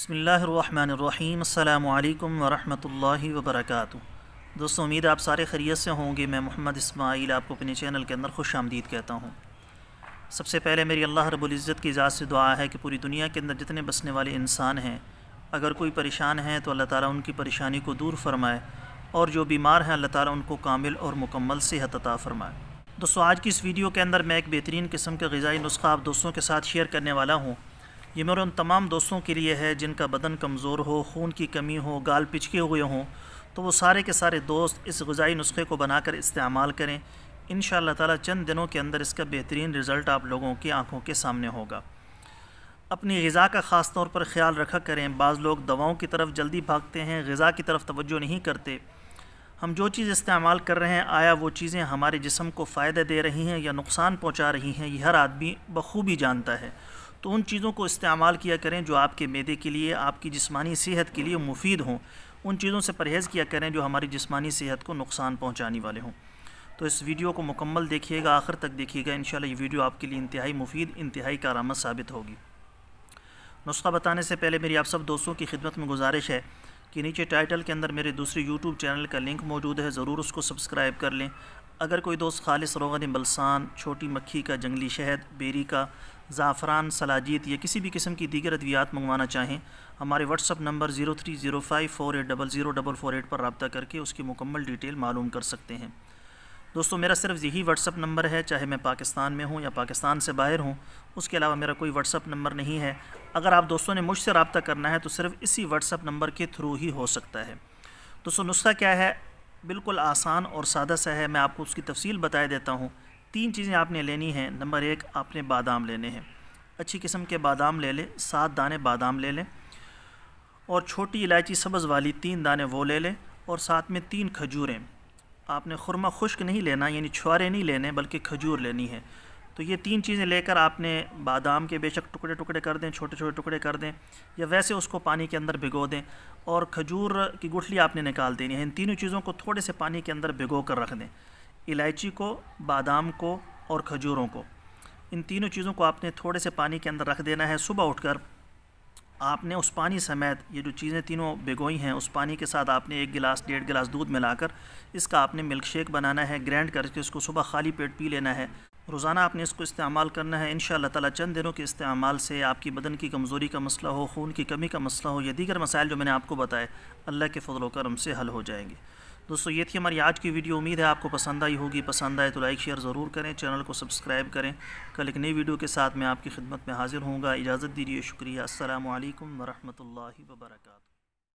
बसमीम् अल्लाम वरहमल वबरक दोस्तों उम्मीद आप सारे खरीत से होंगे मैं मोहम्मद इसमाइल आपको अपने चैनल के अंदर खुश आमदीद कहता हूँ सबसे पहले मेरी अल्लाह रबुल्ज़त की इजाज़ से दुआ है कि पूरी दुनिया के अंदर जितने बसने वाले इंसान हैं अगर कोई परेशान हैं तो अल्लाह ताली उनकी परेशानी को दूर फरमाए और जो बीमार हैं अल्लाह ताली उनको कामिल और मुकम्मल सेहत अता फरमाए दोस्तों आज की इस वीडियो के अंदर मैं एक बेहतरीन किस्म के गज़ाई नुस्खा आप दोस्तों के साथ शेयर करने वाला हूँ ये मेरे उन तमाम दोस्तों के लिए है जिनका बदन कमज़ोर हो खून की कमी हो गाल पिचके हुए हों तो वो सारे के सारे दोस्त इस गज़ाई नुस्खे को बनाकर इस्तेमाल करें इन ताला चंद दिनों के अंदर इसका बेहतरीन रिज़ल्ट आप लोगों की आंखों के सामने होगा अपनी गज़ा का ख़ास तौर पर ख्याल रखा करें बाज़ लोग दवाओं की तरफ जल्दी भागते हैं गज़ा की तरफ तवज्जो नहीं करते हम जो चीज़ इस्तेमाल कर रहे हैं आया वो चीज़ें हमारे जिसम को फ़ायदा दे रही हैं या नुकसान पहुँचा रही हैं यह हर आदमी बखूबी जानता है तो उन चीज़ों को इस्तेमाल किया करें जो आपके मैदे के लिए आपकी जिसमानी सेहत के लिए मुफीद हों उन चीज़ों से परहेज़ किया करें जो हमारी जिसमानी सेहत को नुकसान पहुँचाने वाले हों तो इस वीडियो को मुकम्मल देखिएगा आखिर तक देखिएगा इन ये वीडियो आपके लिए इंतहाई मुफीद इंतहाई कारामद साबित होगी नुस्खा बताने से पहले मेरी आप सब दोस्तों की खिदमत में गुजारिश है कि नीचे टाइटल के अंदर मेरे दूसरे यूट्यूब चैनल का लिंक मौजूद है ज़रूर उसको सब्सक्राइब कर लें अगर कोई दोस्त खालिस रोगन बलसान छोटी मक्खी का जंगली शहद बेरी का ज़ाफ़रान सलाजीत या किसी भी किस्म की दीगर अद्वियात मंगवाना चाहें हमारे WhatsApp number zero three zero five four eight double zero double four eight पर रबता करके उसकी मुकम्मल डिटेल मालूम कर सकते हैं दोस्तों मेरा सिर्फ यही व्हाट्सअप नंबर है चाहे मैं पाकिस्तान में हूँ या पाकिस्तान से बाहर हूँ उसके अलावा मेरा कोई व्हाट्सअप नंबर नहीं है अगर आप दोस्तों ने मुझसे रबता करना है तो सिर्फ़ इसी व्हाट्सअप नंबर के थ्रू ही हो सकता है दोस्तों नुस्खा क्या है बिल्कुल आसान और सादा सा है मैं आपको उसकी तफसील बताए देता हूँ तीन चीज़ें आपने लेनी हैं नंबर एक आपने बादाम लेने हैं अच्छी किस्म के बादाम ले लें सात दाने बादाम ले लें और छोटी इलायची सब्ज़ वाली तीन दाने वो ले लें और साथ में तीन खजूरें आपने खुरमा खुश्क नहीं लेना यानी छुआरे नहीं लेने बल्कि खजूर लेनी है तो ये तीन चीज़ें लेकर आपने बादाम के बेशक टुकड़े टुकड़े कर दें छोटे छोटे टुकड़े कर दें या वैसे उसको पानी के अंदर भिगो दें और खजूर की गुठली आपने निकाल देनी है इन तीनों चीज़ों को थोड़े से पानी के अंदर भिगो कर रख दें इलायची को बादाम को और खजूरों को इन तीनों चीज़ों को आपने थोड़े से पानी के अंदर रख देना है सुबह उठकर आपने उस पानी समेत ये जो चीज़ें तीनों भिगोई हैं उस पानी के साथ आपने एक गिलास डेढ़ गिलास दूध मिलाकर इसका आपने मिल्क शेक बनाना है ग्रैंड करके इसको सुबह खाली पेट पी लेना है रोज़ाना आपने इसको इस्तेमाल करना है इन तला चंद दिनों के इस्तेमाल से आपकी बदन की कमज़ोरी का मसला हो खून की कमी का मसला हो या दीगर मसाइल जो मैंने आपको बताए अल्लाह के फजल करम से हल हो जाएंगे दोस्तों ये थी हमारी आज की वीडियो उम्मीद है आपको पसंद आई होगी पसंद आए तो लाइक शेयर ज़रूर करें चैनल को सब्सक्राइब करें कल एक नई वीडियो के साथ मैं आपकी खिदमत में हाजिर हूँ इजाज़त दीजिए शुक्रिया असल वरहमल वर्का